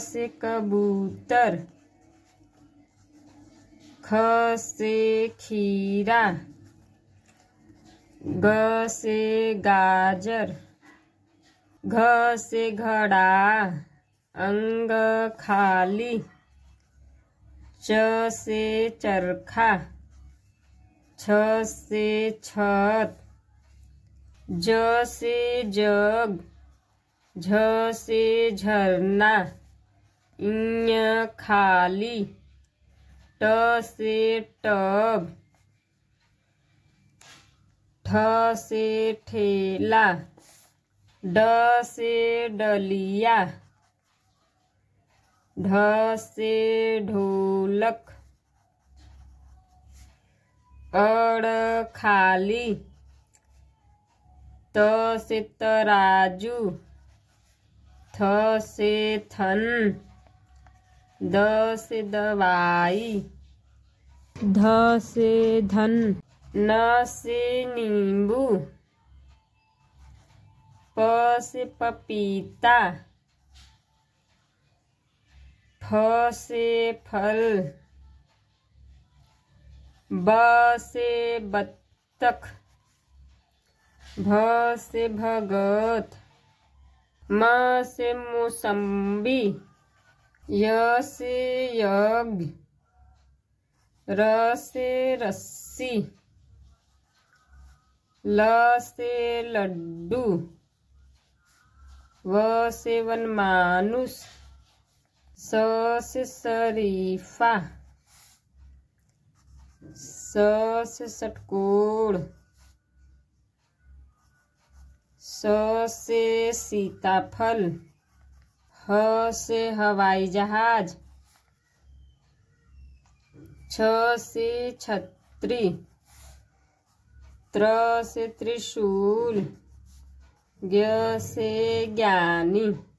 से कबूतर ख से खीरा ग से गाजर घ से घड़ा अंग खाली च से चरखा छ से छत ज से जग झ से झरना इ खाली ट से टब ठ से ठेला ड से डलिया ढ से ढोलक अड़ खाली त से तराजू थ से थन द से दवाई ध से धन न से नींबू प से पपीता फ से फल ब से बत्तख भ से भगत म से मौसम्बी य से यज्ञ र रस्सी ल से लड्डू व से वनमानुष स से शरीफा स से षटकोण स से सीताफल ह से हवाई जहाज छ से छत्री त्र से त्रिशूल ज्ञ से ज्ञानी